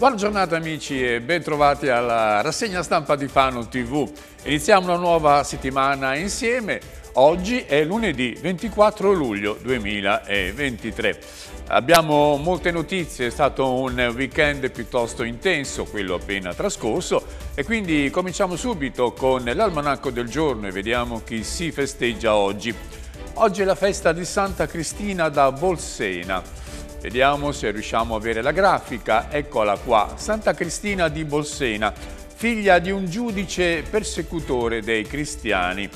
Buona giornata amici e bentrovati alla rassegna stampa di Fano TV. Iniziamo una nuova settimana insieme. Oggi è lunedì 24 luglio 2023. Abbiamo molte notizie, è stato un weekend piuttosto intenso, quello appena trascorso, e quindi cominciamo subito con l'almanacco del giorno e vediamo chi si festeggia oggi. Oggi è la festa di Santa Cristina da Bolsena. Vediamo se riusciamo a avere la grafica. Eccola qua. Santa Cristina di Bolsena, figlia di un giudice persecutore dei cristiani.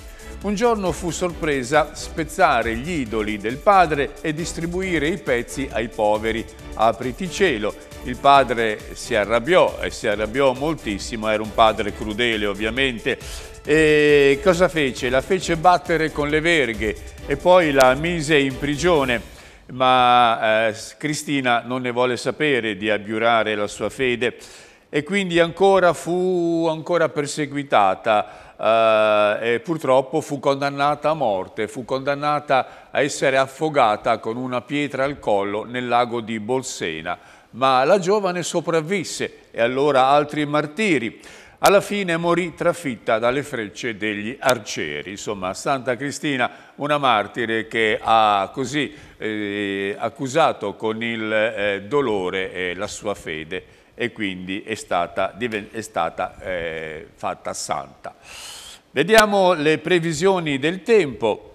Un giorno fu sorpresa spezzare gli idoli del padre e distribuire i pezzi ai poveri. Apriti cielo. Il padre si arrabbiò e si arrabbiò moltissimo, era un padre crudele ovviamente. E cosa fece? La fece battere con le verghe e poi la mise in prigione ma eh, Cristina non ne volle sapere di abbiurare la sua fede e quindi ancora fu ancora perseguitata eh, e purtroppo fu condannata a morte, fu condannata a essere affogata con una pietra al collo nel lago di Bolsena, ma la giovane sopravvisse e allora altri martiri. Alla fine morì trafitta dalle frecce degli arcieri. Insomma, Santa Cristina, una martire che ha così eh, accusato con il eh, dolore eh, la sua fede e quindi è stata, è stata eh, fatta santa. Vediamo le previsioni del tempo.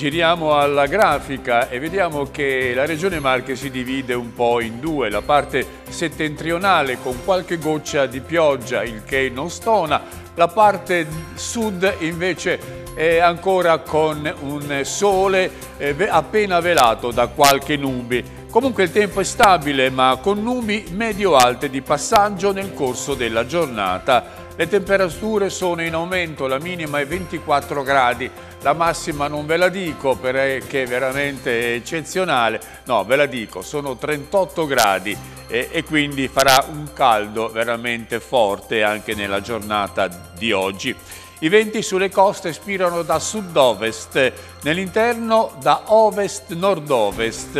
Giriamo alla grafica e vediamo che la regione Marche si divide un po' in due, la parte settentrionale con qualche goccia di pioggia, il che non stona, la parte sud invece è ancora con un sole eh, appena velato da qualche nubi. Comunque il tempo è stabile ma con nubi medio-alte di passaggio nel corso della giornata. Le temperature sono in aumento, la minima è 24 gradi, la massima non ve la dico perché eh, è veramente eccezionale, no ve la dico, sono 38 gradi e, e quindi farà un caldo veramente forte anche nella giornata di oggi. I venti sulle coste spirano da sud-ovest, nell'interno da ovest-nord-ovest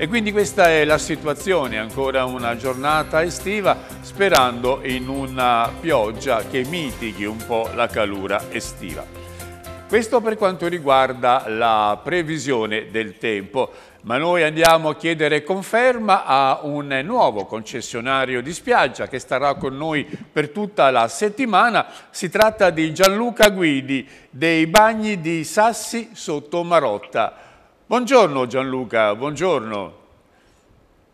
e quindi questa è la situazione, ancora una giornata estiva sperando in una pioggia che mitighi un po' la calura estiva. Questo per quanto riguarda la previsione del tempo, ma noi andiamo a chiedere conferma a un nuovo concessionario di spiaggia che starà con noi per tutta la settimana. Si tratta di Gianluca Guidi dei Bagni di Sassi sotto Marotta. Buongiorno Gianluca, buongiorno.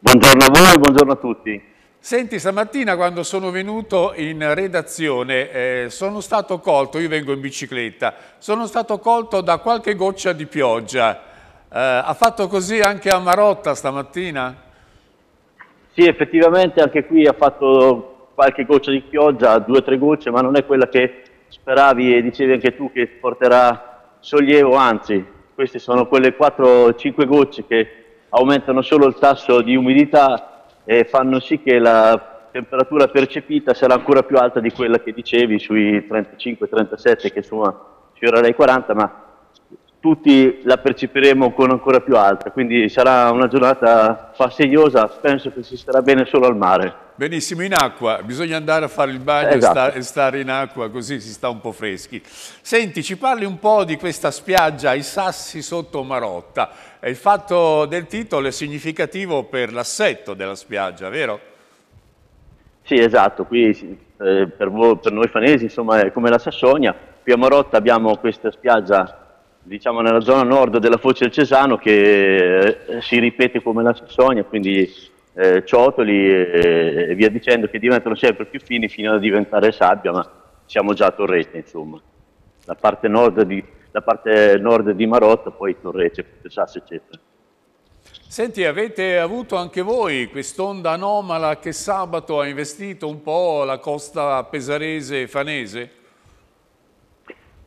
Buongiorno a voi, buongiorno a tutti. Senti, stamattina quando sono venuto in redazione eh, sono stato colto, io vengo in bicicletta, sono stato colto da qualche goccia di pioggia. Eh, ha fatto così anche a Marotta stamattina? Sì, effettivamente anche qui ha fatto qualche goccia di pioggia, due o tre gocce, ma non è quella che speravi e dicevi anche tu che porterà sollievo, anzi queste sono quelle 4-5 gocce che aumentano solo il tasso di umidità e fanno sì che la temperatura percepita sarà ancora più alta di quella che dicevi sui 35-37 che insomma sfiorerà i 40, ma tutti la percepiremo con ancora più alta, quindi sarà una giornata fastidiosa, penso che si starà bene solo al mare. Benissimo, in acqua, bisogna andare a fare il bagno esatto. e, sta, e, stare in acqua così si sta un po' freschi. Senti, ci parli un po' di questa spiaggia ai sassi sotto Marotta, il fatto del titolo è significativo per l'assetto della spiaggia, vero? Sì, esatto, qui eh, per, voi, per noi fanesi insomma è come la Sassonia, qui a Marotta abbiamo questa spiaggia diciamo nella zona nord della foce del Cesano che eh, si ripete come la Sassonia, quindi eh, ciotoli e, e, via dicendo che diventano sempre più fini fino a diventare sabbia, ma siamo già a Torrete insomma. La parte nord di, parte nord di Marotta, poi Torrete, Sasso eccetera. Senti, avete avuto anche voi quest'onda anomala che sabato ha investito un po' la costa pesarese e fanese?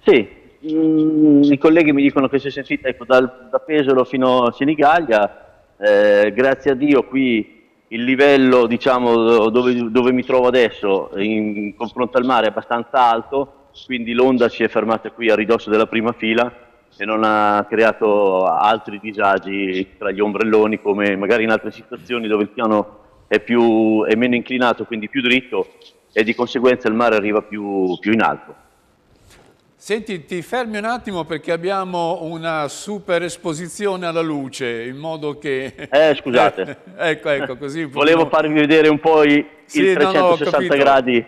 Sì, mh, mm. i colleghi mi dicono che si è sentita ecco, dal, da Pesaro fino a Senigallia, eh, grazie a Dio qui il livello diciamo, dove, dove, mi trovo adesso in confronto al mare è abbastanza alto, quindi l'onda si è fermata qui a ridosso della prima fila e non ha creato altri disagi tra gli ombrelloni come magari in altre situazioni dove il piano è, più, è meno inclinato, quindi più dritto e di conseguenza il mare arriva più, più in alto. Senti, ti fermi un attimo perché abbiamo una super esposizione alla luce, in modo che... Eh, scusate. ecco, ecco, così... Volevo farvi vedere un po' i, sì, 360 no, no, gradi.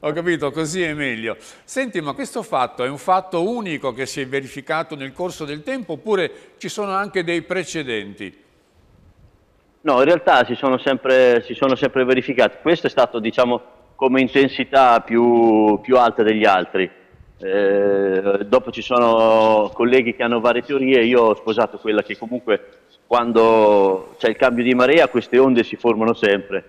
Ho capito, così è meglio. Senti, ma questo fatto è un fatto unico che si è verificato nel corso del tempo oppure ci sono anche dei precedenti? No, in realtà si sono sempre, si sono sempre verificati. Questo è stato, diciamo, come intensità più, più alta degli altri eh, dopo ci sono colleghi che hanno varie teorie, io ho sposato quella che comunque quando c'è il cambio di marea queste onde si formano sempre.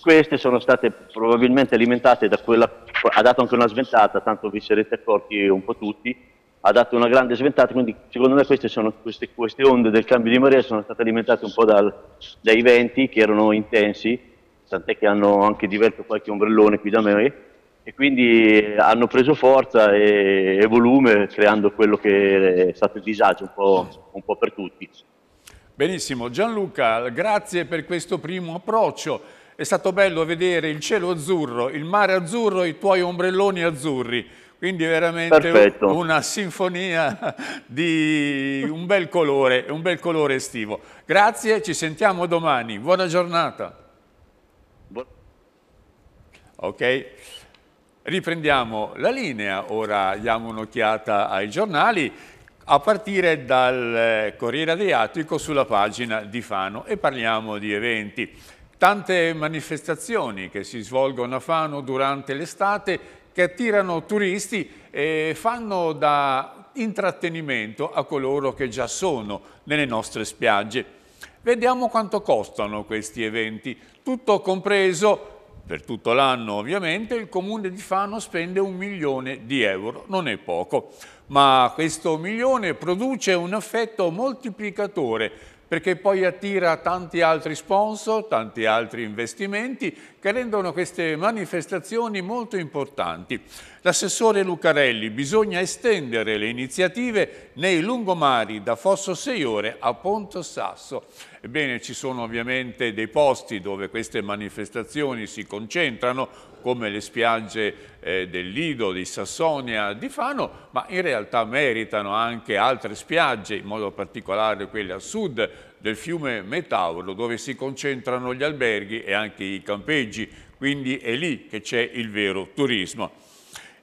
Queste sono state probabilmente alimentate da quella, ha dato anche una sventata, tanto vi sarete accorti un po' tutti, ha dato una grande sventata, quindi secondo me queste, sono, queste, queste onde del cambio di marea sono state alimentate un po' dal, dai venti che erano intensi, tant'è che hanno anche diverto qualche ombrellone qui da me, e quindi eh, hanno preso forza e, e, volume creando quello che è stato il disagio un po', un po per tutti. Benissimo, Gianluca, grazie per questo primo approccio. È stato bello vedere il cielo azzurro, il mare azzurro, i tuoi ombrelloni azzurri. Quindi veramente Perfetto. una sinfonia di un bel colore, un bel colore estivo. Grazie, ci sentiamo domani. Buona giornata. ok. Riprendiamo la linea, ora diamo un'occhiata ai giornali a partire dal eh, Corriere Adriatico sulla pagina di Fano e parliamo di eventi. Tante manifestazioni che si svolgono a Fano durante l'estate che attirano turisti e fanno da intrattenimento a coloro che già sono nelle nostre spiagge. Vediamo quanto costano questi eventi, tutto compreso per tutto l'anno ovviamente, il comune di Fano spende un milione di euro, non è poco, ma questo milione produce un effetto moltiplicatore perché poi attira tanti altri sponsor, tanti altri investimenti che rendono queste manifestazioni molto importanti. L'assessore Lucarelli, bisogna estendere le iniziative nei lungomari da Fosso Seiore a Ponto Sasso. Ebbene, ci sono ovviamente dei posti dove queste manifestazioni si concentrano, come le spiagge eh, del Lido, di Sassonia, di Fano, ma in realtà meritano anche altre spiagge, in modo particolare quelle a sud del fiume Metauro, dove si concentrano gli alberghi e anche i campeggi, quindi è lì che c'è il vero turismo.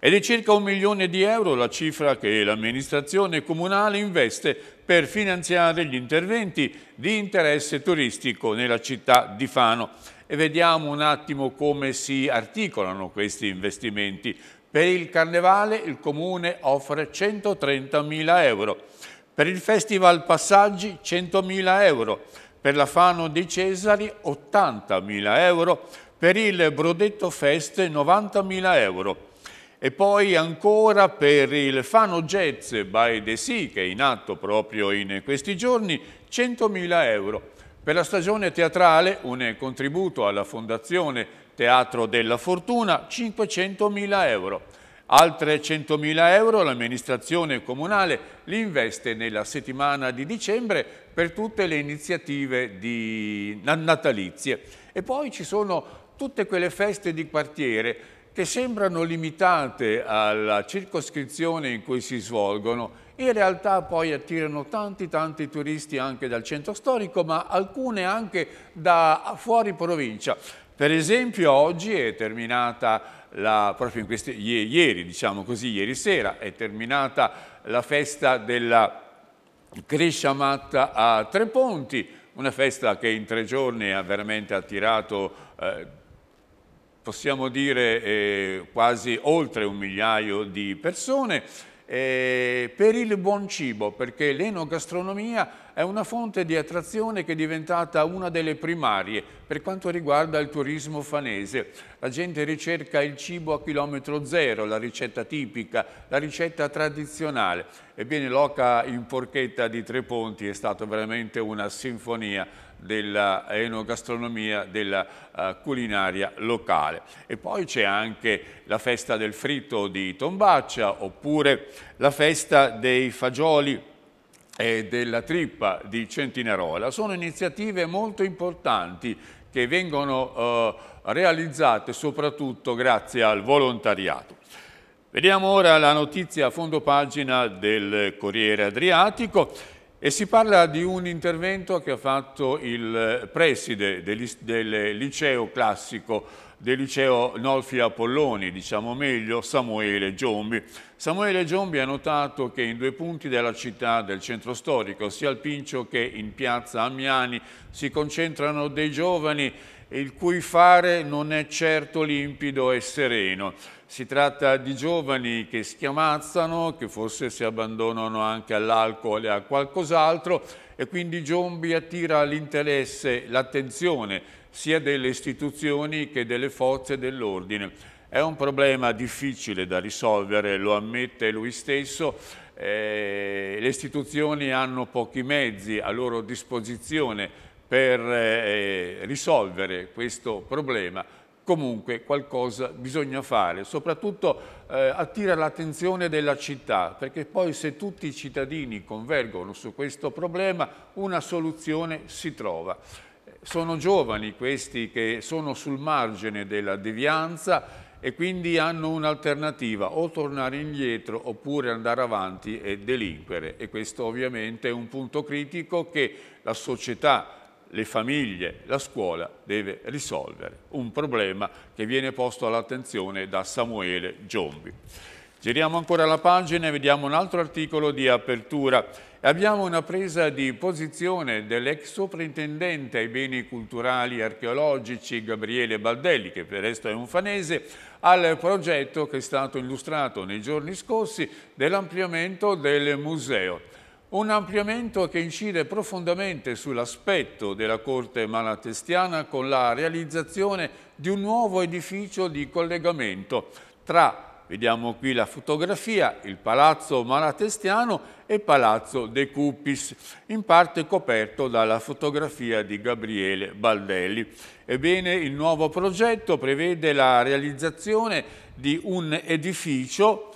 Ed è circa un milione di euro la cifra che l'amministrazione comunale investe per finanziare gli interventi di interesse turistico nella città di Fano e vediamo un attimo come si articolano questi investimenti. Per il carnevale il comune offre 130.000 euro, per il festival Passaggi 100.000 euro, per la Fano di Cesari 80.000 euro, per il Brodetto Fest 90.000 euro e poi ancora per il Fano Jazz by The Sea che è in atto proprio in questi giorni 100.000 euro. Per la stagione teatrale un contributo alla Fondazione Teatro della Fortuna 500.000 euro. Altre 100.000 euro l'amministrazione comunale li investe nella settimana di dicembre per tutte le iniziative natalizie. E poi ci sono tutte quelle feste di quartiere che sembrano limitate alla circoscrizione in cui si svolgono in realtà poi attirano tanti tanti turisti anche dal centro storico, ma alcune anche da fuori provincia. Per esempio oggi è terminata, la, proprio queste, ieri, diciamo così, ieri sera, è terminata la festa della Cresciamat a Tre Ponti, una festa che in tre giorni ha veramente attirato, eh, possiamo dire, eh, quasi oltre un migliaio di persone eh, per il buon cibo, perché l'enogastronomia è una fonte di attrazione che è diventata una delle primarie per quanto riguarda il turismo fanese. La gente ricerca il cibo a chilometro zero, la ricetta tipica, la ricetta tradizionale. Ebbene, l'oca in porchetta di Tre Ponti è stata veramente una sinfonia della enogastronomia, della uh, culinaria locale. E poi c'è anche la festa del fritto di Tombaccia, oppure la festa dei fagioli e della trippa di Centinarola. Sono iniziative molto importanti che vengono uh, realizzate soprattutto grazie al volontariato. Vediamo ora la notizia a fondo pagina del Corriere Adriatico. E si parla di un intervento che ha fatto il preside del liceo classico, del liceo Nolfi Apolloni, diciamo meglio, Samuele Giombi. Samuele Giombi ha notato che in due punti della città del centro storico, sia al Pincio che in piazza Ammiani, si concentrano dei giovani il cui fare non è certo limpido e sereno. Si tratta di giovani che schiamazzano, che forse si abbandonano anche all'alcol e a qualcos'altro e quindi Giombi attira l'interesse, l'attenzione sia delle istituzioni che delle forze dell'ordine. È un problema difficile da risolvere, lo ammette lui stesso, eh, le istituzioni hanno pochi mezzi a loro disposizione per eh, risolvere questo problema comunque qualcosa bisogna fare, soprattutto eh, attira l'attenzione della città, perché poi se tutti i cittadini convergono su questo problema, una soluzione si trova. Sono giovani questi che sono sul margine della devianza e quindi hanno un'alternativa, o tornare indietro oppure andare avanti e delinquere. E questo ovviamente è un punto critico che la società le famiglie, la scuola deve risolvere un problema che viene posto all'attenzione da Samuele Giombi. Giriamo ancora la pagina e vediamo un altro articolo di apertura. Abbiamo una presa di posizione dell'ex soprintendente ai beni culturali e archeologici Gabriele Baldelli, che per resto è un fanese, al progetto che è stato illustrato nei giorni scorsi dell'ampliamento del museo. Un ampliamento che incide profondamente sull'aspetto della corte malatestiana con la realizzazione di un nuovo edificio di collegamento tra, vediamo qui la fotografia, il Palazzo Malatestiano e Palazzo De Cupis, in parte coperto dalla fotografia di Gabriele Baldelli. Ebbene, il nuovo progetto prevede la realizzazione di un edificio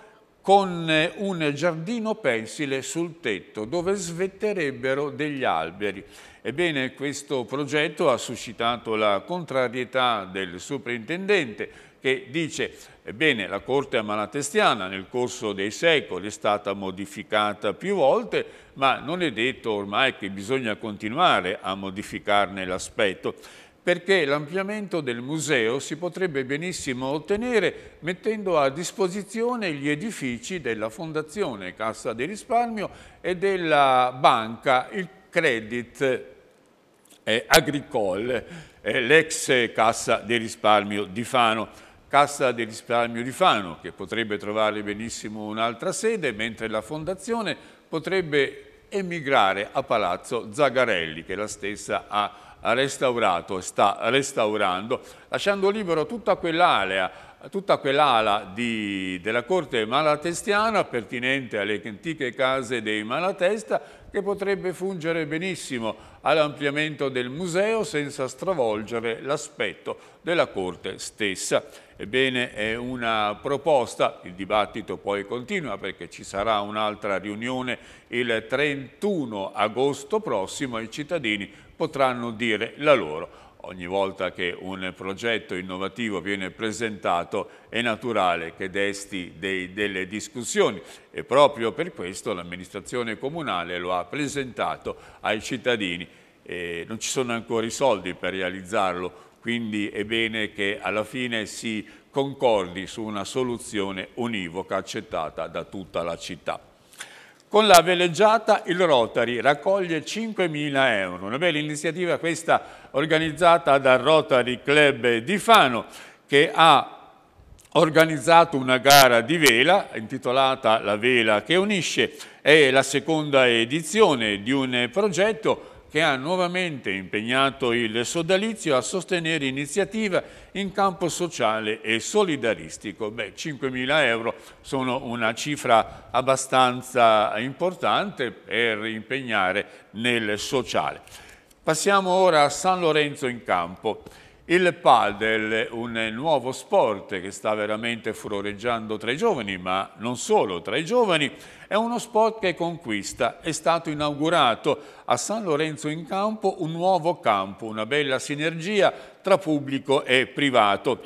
con eh, un giardino pensile sul tetto dove svetterebbero degli alberi. Ebbene, questo progetto ha suscitato la contrarietà del superintendente che dice ebbene la corte amalatestiana nel corso dei secoli è stata modificata più volte ma non è detto ormai che bisogna continuare a modificarne l'aspetto perché l'ampliamento del museo si potrebbe benissimo ottenere mettendo a disposizione gli edifici della Fondazione Cassa di Risparmio e della banca il Credit Agricole, l'ex Cassa di Risparmio di Fano. Cassa di risparmio di Fano, che potrebbe trovare benissimo un'altra sede, mentre la Fondazione potrebbe emigrare a Palazzo Zagarelli, che la stessa ha restaurato, sta restaurando, lasciando libero tutta quell'area tutta quell'ala della corte malatestiana pertinente alle antiche case dei Malatesta che potrebbe fungere benissimo all'ampliamento del museo senza stravolgere l'aspetto della corte stessa. Ebbene è una proposta, il dibattito poi continua perché ci sarà un'altra riunione il 31 agosto prossimo, i cittadini potranno dire la loro. Ogni volta che un progetto innovativo viene presentato è naturale che desti dei, delle discussioni e proprio per questo l'amministrazione comunale lo ha presentato ai cittadini. Eh, non ci sono ancora i soldi per realizzarlo, quindi è bene che alla fine si concordi su una soluzione univoca accettata da tutta la città. Con la veleggiata il Rotary raccoglie 5.000 euro, una bella iniziativa questa organizzata dal Rotary Club di Fano che ha organizzato una gara di vela intitolata La Vela che Unisce, è la seconda edizione di un progetto che ha nuovamente impegnato il sodalizio a sostenere iniziative in campo sociale e solidaristico. Beh, 5.000 euro sono una cifra abbastanza importante per impegnare nel sociale. Passiamo ora a San Lorenzo in Campo. Il padel, un nuovo sport che sta veramente furoreggiando tra i giovani, ma non solo tra i giovani, è uno sport che conquista. È stato inaugurato a San Lorenzo in Campo un nuovo campo, una bella sinergia tra pubblico e privato.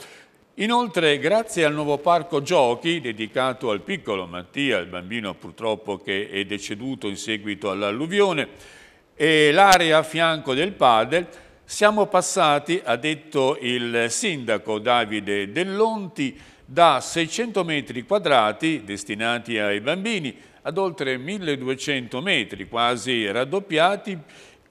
Inoltre, grazie al nuovo parco giochi dedicato al piccolo Mattia, il bambino purtroppo che è deceduto in seguito all'alluvione, e l'area a fianco del padel, siamo passati, ha detto il sindaco Davide Dell'Onti, da 600 metri quadrati destinati ai bambini ad oltre 1200 metri, quasi raddoppiati,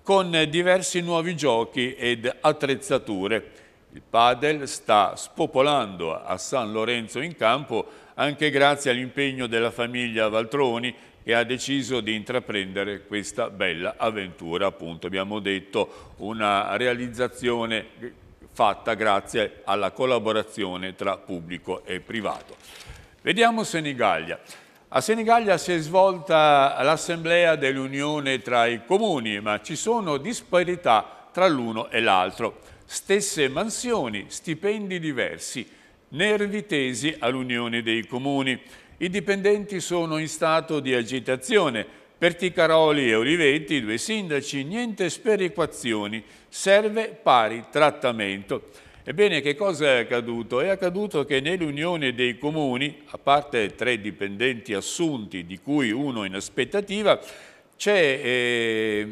con diversi nuovi giochi ed attrezzature. Il padel sta spopolando a San Lorenzo in campo anche grazie all'impegno della famiglia Valtroni e ha deciso di intraprendere questa bella avventura, appunto abbiamo detto una realizzazione fatta grazie alla collaborazione tra pubblico e privato. Vediamo Senigallia. A Senigallia si è svolta l'assemblea dell'unione tra i comuni, ma ci sono disparità tra l'uno e l'altro. Stesse mansioni, stipendi diversi, nervi tesi all'unione dei comuni. I dipendenti sono in stato di agitazione. Per Ticaroli e Olivetti, due sindaci, niente sperequazioni, serve pari trattamento. Ebbene, che cosa è accaduto? È accaduto che nell'Unione dei Comuni, a parte tre dipendenti assunti, di cui uno in aspettativa, c'è eh,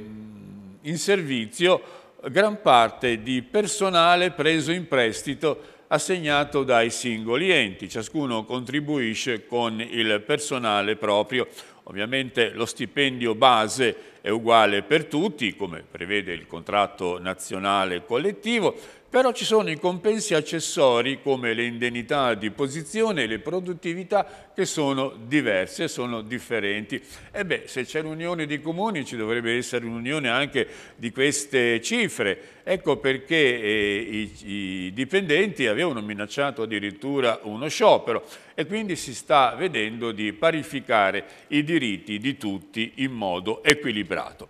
in servizio gran parte di personale preso in prestito assegnato dai singoli enti. Ciascuno contribuisce con il personale proprio. Ovviamente lo stipendio base è uguale per tutti, come prevede il contratto nazionale collettivo, però ci sono i compensi accessori come le indennità di posizione e le produttività che sono diverse, sono differenti. E beh, se c'è l'unione di comuni ci dovrebbe essere un'unione anche di queste cifre. Ecco perché eh, i, i dipendenti avevano minacciato addirittura uno sciopero e quindi si sta vedendo di parificare i diritti di tutti in modo equilibrato.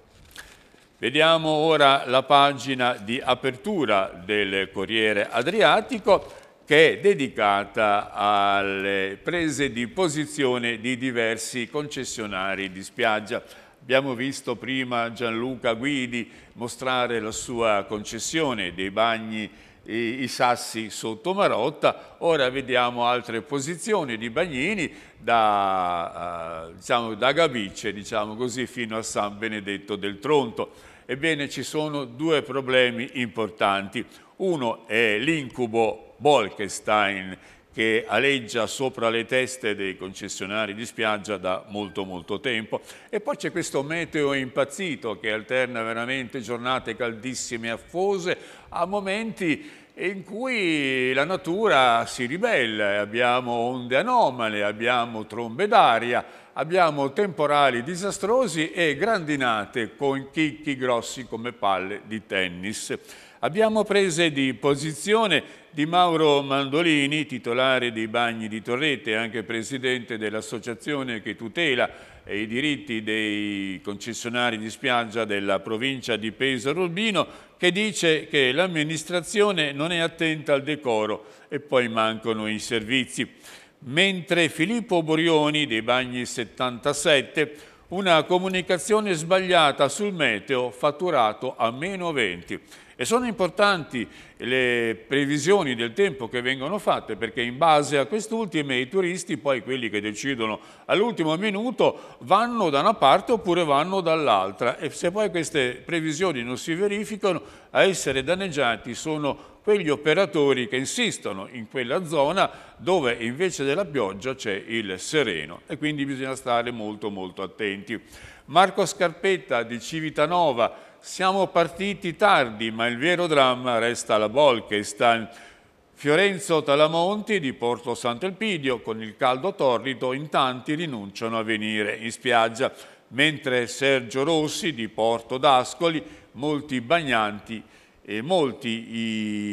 Vediamo ora la pagina di apertura del Corriere Adriatico che è dedicata alle prese di posizione di diversi concessionari di spiaggia. Abbiamo visto prima Gianluca Guidi mostrare la sua concessione dei bagni i, sassi sotto Marotta, ora vediamo altre posizioni di Bagnini da, eh, diciamo, da Gabice diciamo così, fino a San Benedetto del Tronto. Ebbene, ci sono due problemi importanti. Uno è l'incubo Bolkestein che aleggia sopra le teste dei concessionari di spiaggia da molto molto tempo. E poi c'è questo meteo impazzito che alterna veramente giornate caldissime e affose a momenti in cui la natura si ribella, abbiamo onde anomale, abbiamo trombe d'aria, abbiamo temporali disastrosi e grandinate con chicchi grossi come palle di tennis. Abbiamo prese di posizione di Mauro Mandolini, titolare dei Bagni di Torrete, e anche presidente dell'associazione che tutela i diritti dei concessionari di spiaggia della provincia di Pesaro Urbino, che dice che l'amministrazione non è attenta al decoro e poi mancano i servizi mentre Filippo Borioni dei Bagni 77 una comunicazione sbagliata sul meteo fatturato a meno 20 e sono importanti le previsioni del tempo che vengono fatte perché in base a quest'ultime i turisti, poi quelli che decidono all'ultimo minuto, vanno da una parte oppure vanno dall'altra e se poi queste previsioni non si verificano a essere danneggiati sono quegli operatori che insistono in quella zona dove invece della pioggia c'è il sereno e quindi bisogna stare molto molto attenti. Marco Scarpetta di Civitanova siamo partiti tardi, ma il vero dramma resta la Bolkestein. Fiorenzo Talamonti di Porto Sant'Elpidio, con il caldo torrido, in tanti rinunciano a venire in spiaggia, mentre Sergio Rossi di Porto d'Ascoli, molti bagnanti e molti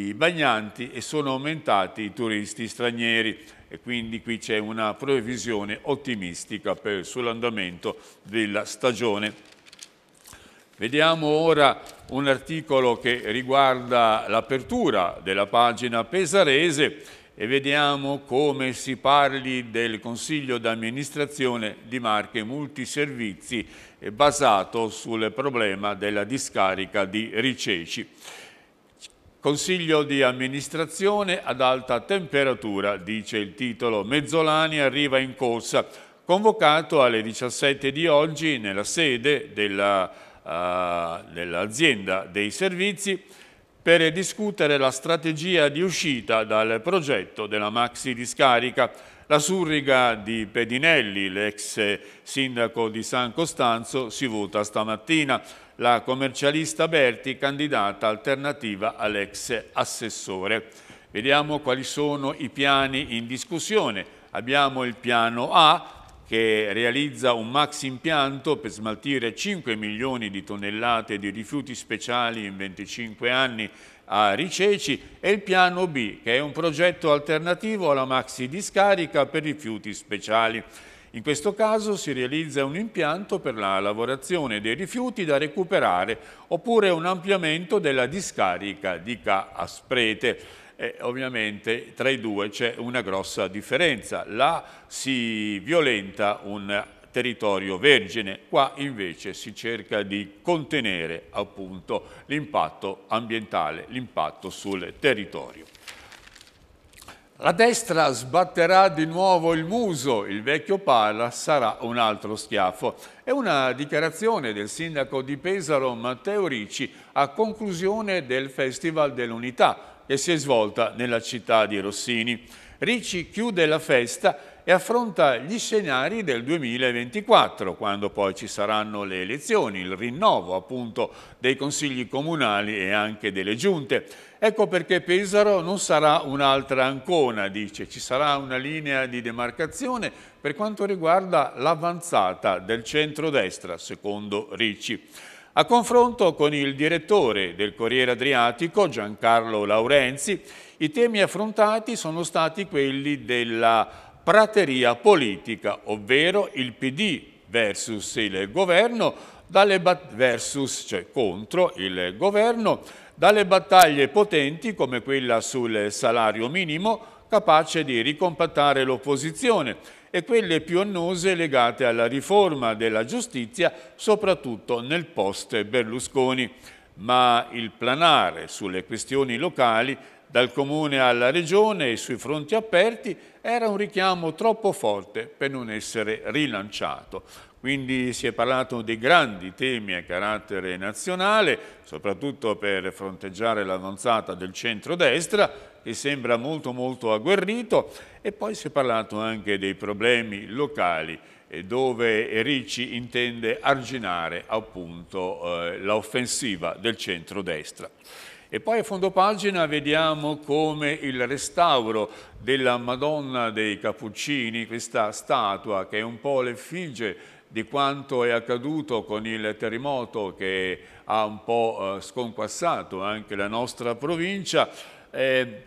i bagnanti e sono aumentati i turisti stranieri e quindi qui c'è una previsione ottimistica per sull'andamento della stagione. Vediamo ora un articolo che riguarda l'apertura della pagina pesarese e vediamo come si parli del Consiglio d'amministrazione di Marche Multiservizi eh, basato sul problema della discarica di Riceci. Consiglio di amministrazione ad alta temperatura, dice il titolo. Mezzolani arriva in corsa, convocato alle 17 di oggi nella sede della eh, dell'azienda dei servizi per discutere la strategia di uscita dal progetto della maxi discarica. La surriga di Pedinelli, l'ex sindaco di San Costanzo, si vota stamattina. La commercialista Berti, candidata alternativa all'ex assessore. Vediamo quali sono i piani in discussione. Abbiamo il piano A, che realizza un max impianto per smaltire 5 milioni di tonnellate di rifiuti speciali in 25 anni a Riceci e il piano B che è un progetto alternativo alla maxi discarica per rifiuti speciali. In questo caso si realizza un impianto per la lavorazione dei rifiuti da recuperare oppure un ampliamento della discarica di Ca Asprete. E ovviamente tra i due c'è una grossa differenza. Là si violenta un territorio vergine, qua invece si cerca di contenere appunto l'impatto ambientale, l'impatto sul territorio. La destra sbatterà di nuovo il muso, il vecchio pala sarà un altro schiaffo. È una dichiarazione del sindaco di Pesaro Matteo Ricci a conclusione del Festival dell'Unità, e si è svolta nella città di Rossini. Ricci chiude la festa e affronta gli scenari del 2024, quando poi ci saranno le elezioni, il rinnovo appunto dei consigli comunali e anche delle giunte. Ecco perché Pesaro non sarà un'altra ancona, dice, ci sarà una linea di demarcazione per quanto riguarda l'avanzata del centrodestra, secondo Ricci a confronto con il direttore del Corriere Adriatico, Giancarlo Laurenzi, i temi affrontati sono stati quelli della prateria politica, ovvero il PD versus il governo, versus, cioè contro il governo, dalle battaglie potenti come quella sul salario minimo, capace di ricompattare l'opposizione e quelle più annose legate alla riforma della giustizia, soprattutto nel post Berlusconi. Ma il planare sulle questioni locali, dal comune alla regione e sui fronti aperti, era un richiamo troppo forte per non essere rilanciato. Quindi si è parlato dei grandi temi a carattere nazionale, soprattutto per fronteggiare l'avanzata del centrodestra, che sembra molto molto agguerrito, e poi si è parlato anche dei problemi locali eh, dove Ricci intende arginare appunto eh, l'offensiva del centro-destra. E poi a fondo pagina vediamo come il restauro della Madonna dei Cappuccini, questa statua che è un po' l'effigie di quanto è accaduto con il terremoto che ha un po' eh, sconquassato anche la nostra provincia, eh,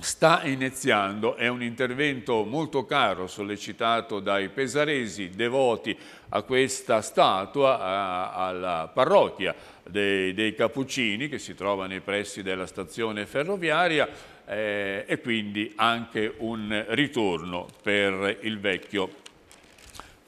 sta iniziando, è un intervento molto caro sollecitato dai pesaresi devoti a questa statua, a, alla parrocchia dei, dei, Cappuccini che si trova nei pressi della stazione ferroviaria eh, e quindi anche un ritorno per il vecchio,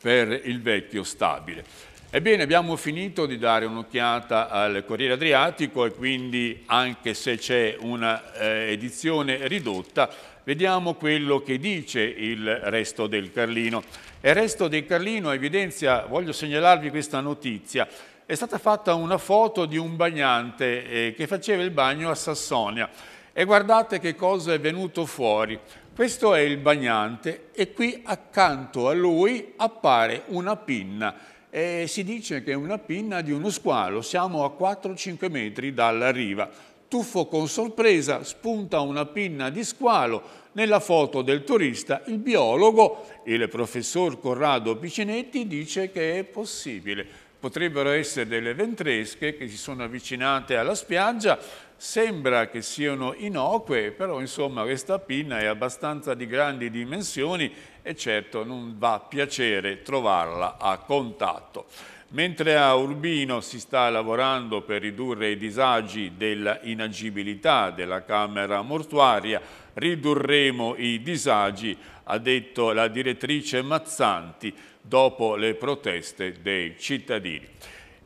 per il vecchio stabile. Ebbene, abbiamo finito di dare un'occhiata al Corriere Adriatico e quindi, anche se c'è un'edizione eh, ridotta, vediamo quello che dice il resto del Carlino. Il resto del Carlino evidenzia, voglio segnalarvi questa notizia, è stata fatta una foto di un bagnante eh, che faceva il bagno a Sassonia e guardate che cosa è venuto fuori. Questo è il bagnante e qui accanto a lui appare una pinna e si dice che è una pinna di uno squalo, siamo a 4-5 metri dalla riva. Tuffo con sorpresa, spunta una pinna di squalo. Nella foto del turista il biologo, il professor Corrado Picinetti, dice che è possibile. Potrebbero essere delle ventresche che si sono avvicinate alla spiaggia Sembra che siano innocue, però insomma questa pinna è abbastanza di grandi dimensioni e certo non va piacere trovarla a contatto. Mentre a Urbino si sta lavorando per ridurre i disagi dell'inagibilità della Camera mortuaria, ridurremo i disagi, ha detto la direttrice Mazzanti, dopo le proteste dei cittadini.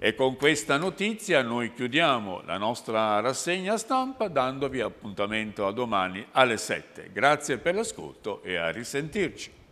E con questa notizia noi chiudiamo la nostra rassegna stampa dandovi appuntamento a domani alle 7. Grazie per l'ascolto e a risentirci.